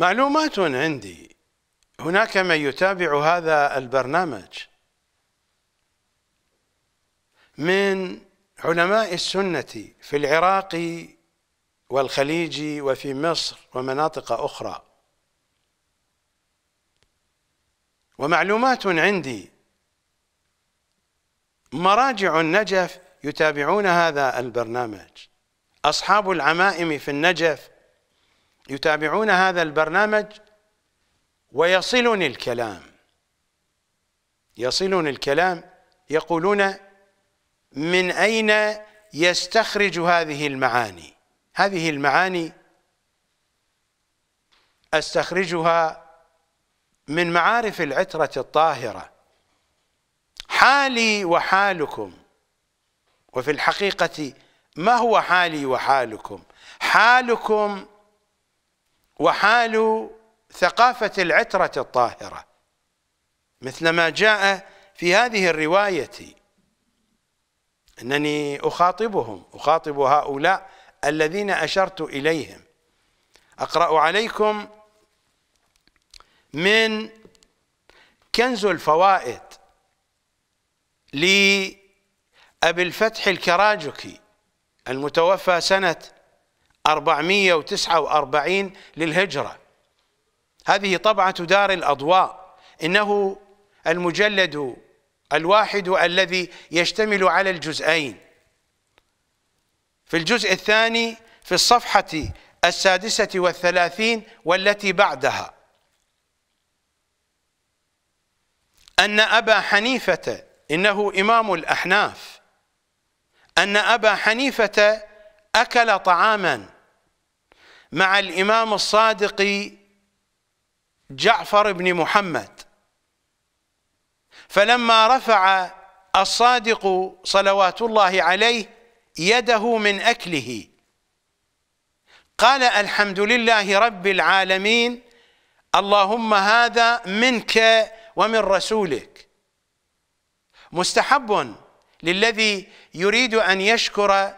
معلومات عندي هناك من يتابع هذا البرنامج من علماء السنة في العراق والخليج وفي مصر ومناطق أخرى ومعلومات عندي مراجع النجف يتابعون هذا البرنامج أصحاب العمائم في النجف يتابعون هذا البرنامج ويصلني الكلام يصلني الكلام يقولون من أين يستخرج هذه المعاني هذه المعاني استخرجها من معارف العترة الطاهرة حالي وحالكم وفي الحقيقة ما هو حالي وحالكم حالكم وحال ثقافة العترة الطاهرة مثل ما جاء في هذه الرواية أنني أخاطبهم أخاطب هؤلاء الذين أشرت إليهم أقرأ عليكم من كنز الفوائد لأبي الفتح الكراجكي المتوفى سنة 449 للهجرة هذه طبعة دار الأضواء إنه المجلد الواحد الذي يشتمل على الجزئين في الجزء الثاني في الصفحة السادسة والثلاثين والتي بعدها أن أبا حنيفة إنه إمام الأحناف أن أبا حنيفة أكل طعاما مع الإمام الصادق جعفر بن محمد فلما رفع الصادق صلوات الله عليه يده من أكله قال الحمد لله رب العالمين اللهم هذا منك ومن رسولك مستحب للذي يريد أن يشكر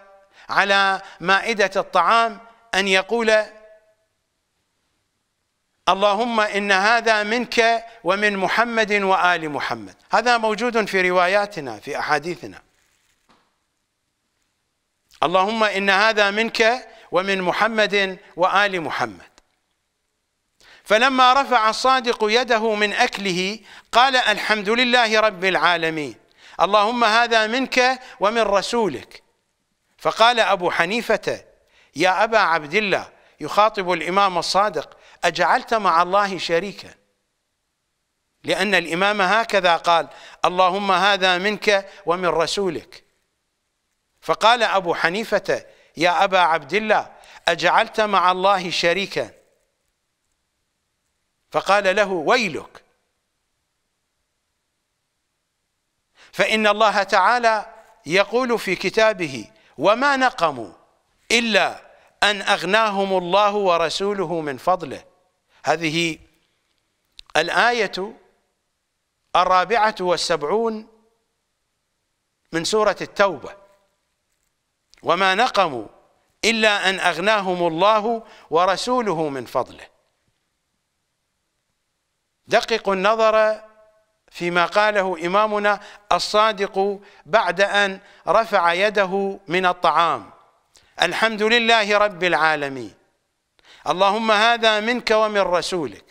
على مائدة الطعام أن يقول اللهم إن هذا منك ومن محمد وآل محمد هذا موجود في رواياتنا في أحاديثنا اللهم إن هذا منك ومن محمد وآل محمد فلما رفع الصادق يده من أكله قال الحمد لله رب العالمين اللهم هذا منك ومن رسولك فقال أبو حنيفة يا أبا عبد الله يخاطب الإمام الصادق أجعلت مع الله شريكا لأن الإمام هكذا قال اللهم هذا منك ومن رسولك فقال أبو حنيفة يا أبا عبد الله أجعلت مع الله شريكا فقال له ويلك فإن الله تعالى يقول في كتابه وما نقموا إلا أن أغناهم الله ورسوله من فضله هذه الآية الرابعة والسبعون من سورة التوبة وما نقموا إلا أن أغناهم الله ورسوله من فضله دققوا النظر فيما قاله إمامنا الصادق بعد أن رفع يده من الطعام الحمد لله رب العالمين اللهم هذا منك ومن رسولك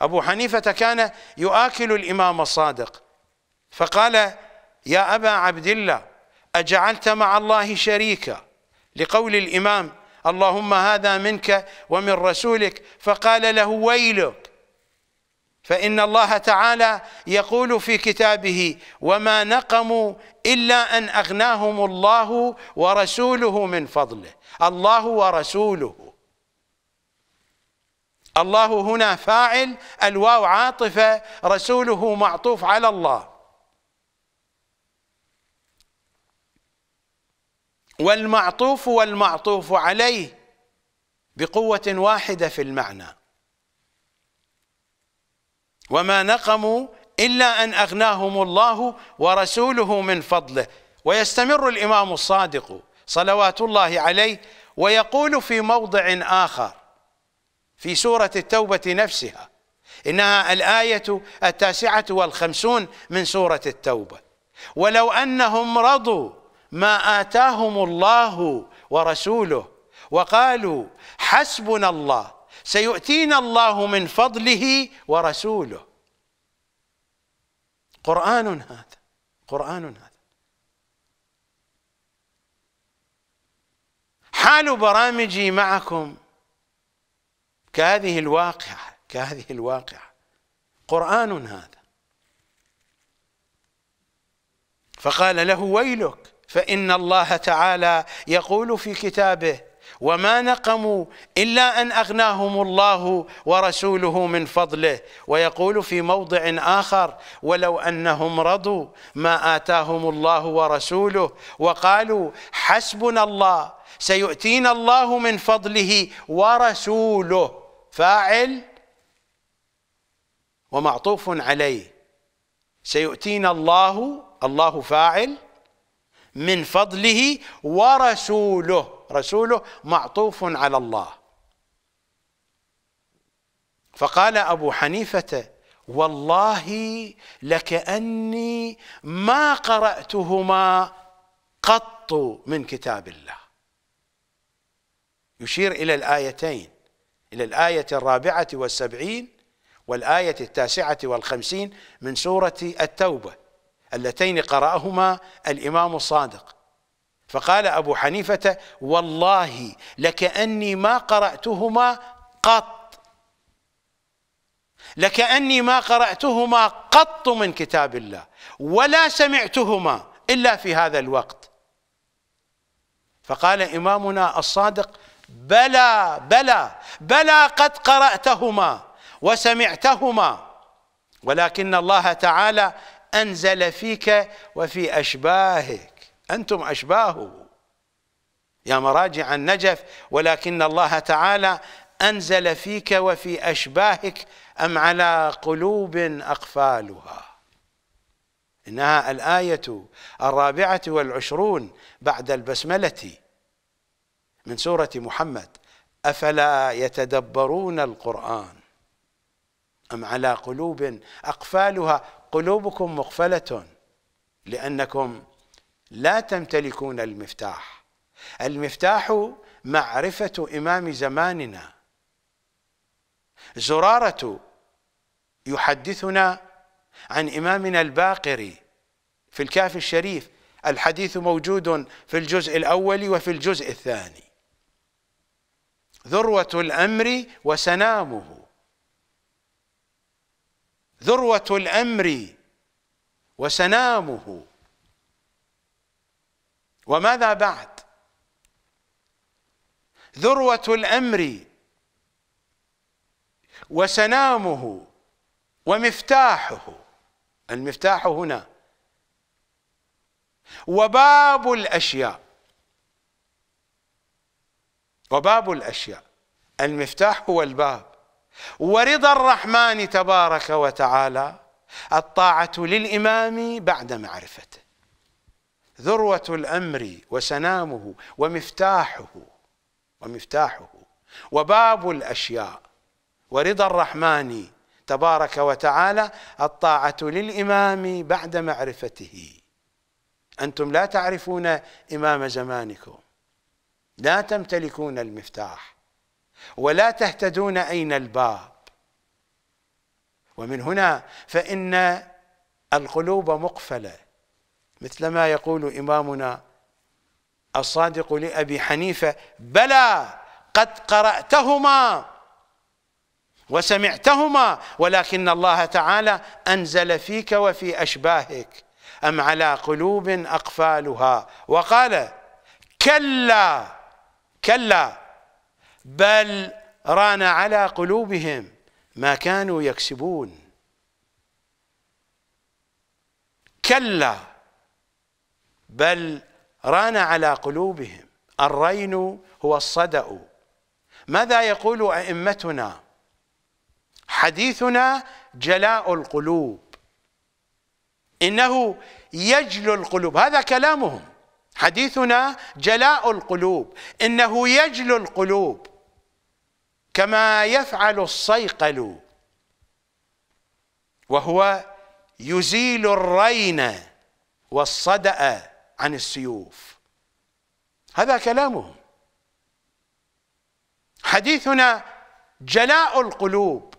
أبو حنيفة كان يؤكل الإمام الصادق فقال يا أبا عبد الله أجعلت مع الله شريكا لقول الإمام اللهم هذا منك ومن رسولك فقال له ويلك فإن الله تعالى يقول في كتابه وما نقموا إلا أن أغناهم الله ورسوله من فضله الله ورسوله الله هنا فاعل الواو عاطفة رسوله معطوف على الله والمعطوف والمعطوف عليه بقوة واحدة في المعنى وما نقموا إلا أن أغناهم الله ورسوله من فضله ويستمر الإمام الصادق صلوات الله عليه ويقول في موضع آخر في سورة التوبة نفسها إنها الآية التاسعة والخمسون من سورة التوبة ولو أنهم رضوا ما آتاهم الله ورسوله وقالوا حسبنا الله سيؤتينا الله من فضله ورسوله قرآن هذا قرآن هذا حال برامجي معكم كهذه الواقعة كهذه الواقعة قرآن هذا فقال له ويلك فإن الله تعالى يقول في كتابه وما نقموا إلا أن أغناهم الله ورسوله من فضله ويقول في موضع آخر ولو أنهم رضوا ما آتاهم الله ورسوله وقالوا حسبنا الله سيؤتينا الله من فضله ورسوله فاعل ومعطوف عليه سيؤتينا الله الله فاعل من فضله ورسوله رسوله معطوف على الله فقال أبو حنيفة والله لكأني ما قرأتهما قط من كتاب الله يشير إلى الآيتين إلى الآية الرابعة والسبعين والآية التاسعة والخمسين من سورة التوبة اللتين قرأهما الإمام الصادق فقال أبو حنيفة والله لكأني ما قرأتهما قط لكأني ما قرأتهما قط من كتاب الله ولا سمعتهما إلا في هذا الوقت فقال إمامنا الصادق بلى بلى بلى قد قرأتهما وسمعتهما ولكن الله تعالى أنزل فيك وفي أشباهك أنتم أشباهه يا مراجع النجف ولكن الله تعالى أنزل فيك وفي أشباهك أم على قلوب أقفالها إنها الآية الرابعة والعشرون بعد البسملة من سورة محمد أفلا يتدبرون القرآن أم على قلوب أقفالها قلوبكم مقفلة لأنكم لا تمتلكون المفتاح المفتاح معرفة إمام زماننا زرارة يحدثنا عن إمامنا الباقري في الكاف الشريف الحديث موجود في الجزء الأول وفي الجزء الثاني ذروة الأمر وسنامه ذروة الأمر وسنامه وماذا بعد ذروة الأمر وسنامه ومفتاحه المفتاح هنا وباب الأشياء وباب الأشياء المفتاح هو الباب ورضا الرحمن تبارك وتعالى الطاعة للإمام بعد معرفته ذروة الأمر وسنامه ومفتاحه ومفتاحه وباب الأشياء ورضا الرحمن تبارك وتعالى الطاعة للإمام بعد معرفته أنتم لا تعرفون إمام زمانكم لا تمتلكون المفتاح ولا تهتدون أين الباب ومن هنا فإن القلوب مقفله مثلما يقول إمامنا الصادق لأبي حنيفة بلى قد قرأتهما وسمعتهما ولكن الله تعالى أنزل فيك وفي أشباهك أم على قلوب أقفالها وقال كلا كلا بل ران على قلوبهم ما كانوا يكسبون كلا بل ران على قلوبهم الرين هو الصدأ ماذا يقول أئمتنا حديثنا جلاء القلوب إنه يجلو القلوب هذا كلامهم حديثنا جلاء القلوب إنه يجلو القلوب كما يفعل الصيقل وهو يزيل الرين والصدأ عن السيوف هذا كلامهم حديثنا جلاء القلوب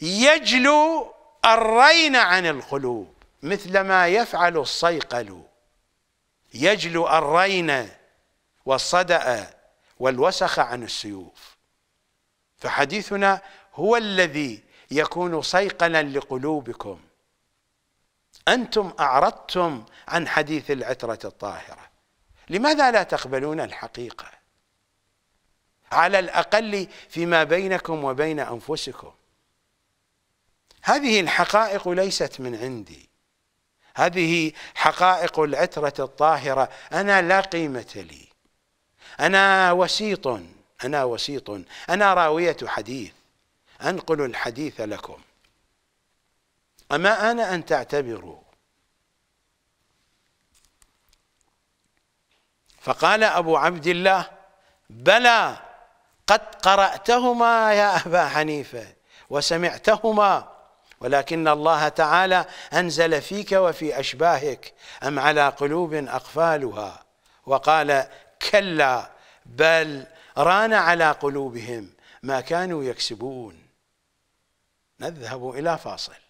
يجلو الرين عن القلوب مثلما يفعل الصيقل يجلو الرين والصدأ والوسخ عن السيوف فحديثنا هو الذي يكون صيقلا لقلوبكم أنتم أعرضتم عن حديث العترة الطاهرة لماذا لا تقبلون الحقيقة على الأقل فيما بينكم وبين أنفسكم هذه الحقائق ليست من عندي هذه حقائق العترة الطاهرة أنا لا قيمة لي أنا وسيط أنا وسيط أنا راوية حديث أنقل الحديث لكم أما أنا أن تعتبروا فقال أبو عبد الله بلى قد قرأتهما يا أبا حنيفة وسمعتهما ولكن الله تعالى أنزل فيك وفي أشباهك أم على قلوب أقفالها وقال كلا بل ران على قلوبهم ما كانوا يكسبون نذهب إلى فاصل